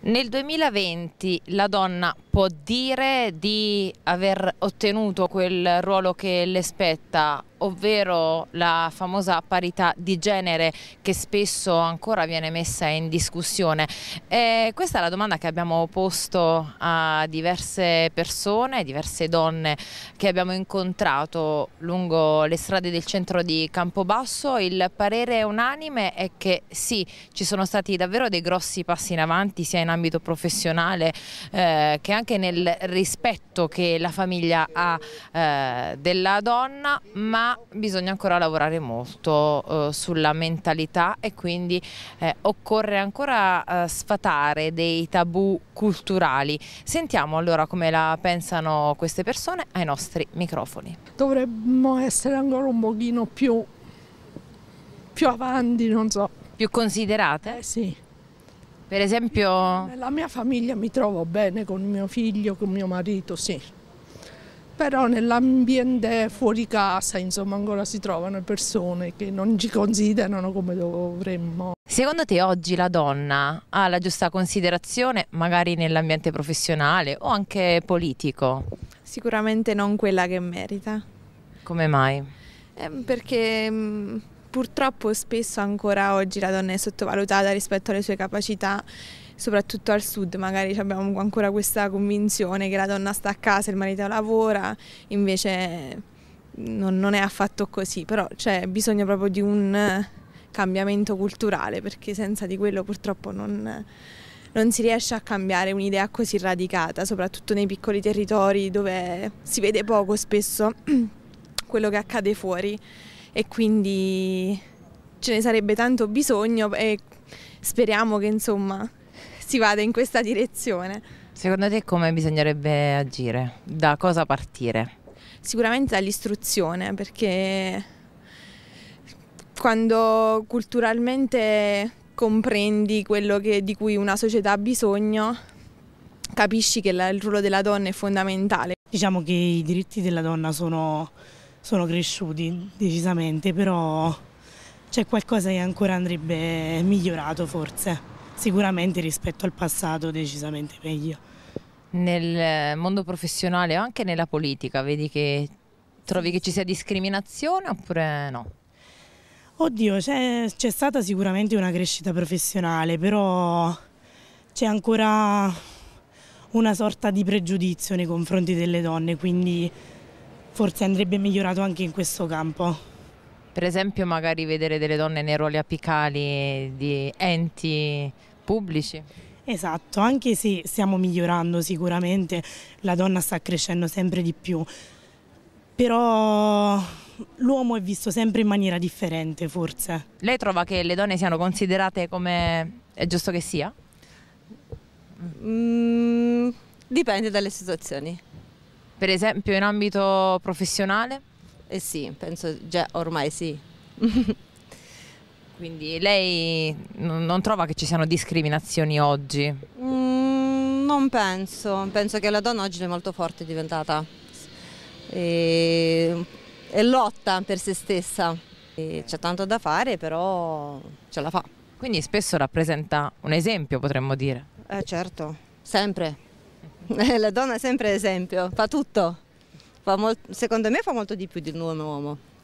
Nel 2020 la donna può dire di aver ottenuto quel ruolo che le spetta ovvero la famosa parità di genere che spesso ancora viene messa in discussione. E questa è la domanda che abbiamo posto a diverse persone, diverse donne che abbiamo incontrato lungo le strade del centro di Campobasso. Il parere unanime è che sì, ci sono stati davvero dei grossi passi in avanti sia in ambito professionale eh, che anche nel rispetto che la famiglia ha eh, della donna, ma bisogna ancora lavorare molto eh, sulla mentalità e quindi eh, occorre ancora eh, sfatare dei tabù culturali. Sentiamo allora come la pensano queste persone ai nostri microfoni. Dovremmo essere ancora un pochino più, più avanti, non so. Più considerate? Eh sì. Per esempio... Nella mia famiglia mi trovo bene con mio figlio, con mio marito, sì però nell'ambiente fuori casa insomma ancora si trovano persone che non ci considerano come dovremmo. Secondo te oggi la donna ha la giusta considerazione magari nell'ambiente professionale o anche politico? Sicuramente non quella che merita. Come mai? Eh, perché mm, purtroppo spesso ancora oggi la donna è sottovalutata rispetto alle sue capacità soprattutto al sud magari abbiamo ancora questa convinzione che la donna sta a casa, il marito lavora, invece non, non è affatto così, però c'è cioè, bisogno proprio di un eh, cambiamento culturale perché senza di quello purtroppo non, non si riesce a cambiare un'idea così radicata, soprattutto nei piccoli territori dove si vede poco spesso quello che accade fuori e quindi ce ne sarebbe tanto bisogno e speriamo che insomma si vada in questa direzione. Secondo te come bisognerebbe agire? Da cosa partire? Sicuramente dall'istruzione, perché quando culturalmente comprendi quello che, di cui una società ha bisogno, capisci che la, il ruolo della donna è fondamentale. Diciamo che i diritti della donna sono, sono cresciuti decisamente, però c'è qualcosa che ancora andrebbe migliorato forse sicuramente rispetto al passato decisamente meglio. Nel eh, mondo professionale o anche nella politica, vedi che trovi che ci sia discriminazione oppure no? Oddio, c'è, stata sicuramente una crescita professionale, però c'è ancora una sorta di pregiudizio nei confronti delle donne, quindi forse andrebbe migliorato anche in questo campo per esempio magari vedere delle donne nei ruoli apicali di enti pubblici? Esatto, anche se stiamo migliorando sicuramente, la donna sta crescendo sempre di più, però l'uomo è visto sempre in maniera differente forse. Lei trova che le donne siano considerate come è giusto che sia? Mm, dipende dalle situazioni. Per esempio in ambito professionale? Eh sì, penso già ormai sì. Quindi lei non trova che ci siano discriminazioni oggi? Mm, non penso, penso che la donna oggi è molto forte è diventata e, e lotta per se stessa. C'è tanto da fare, però ce la fa. Quindi spesso rappresenta un esempio, potremmo dire. Eh certo, sempre. la donna è sempre esempio, fa tutto. Molto, secondo me fa molto di più di un uomo.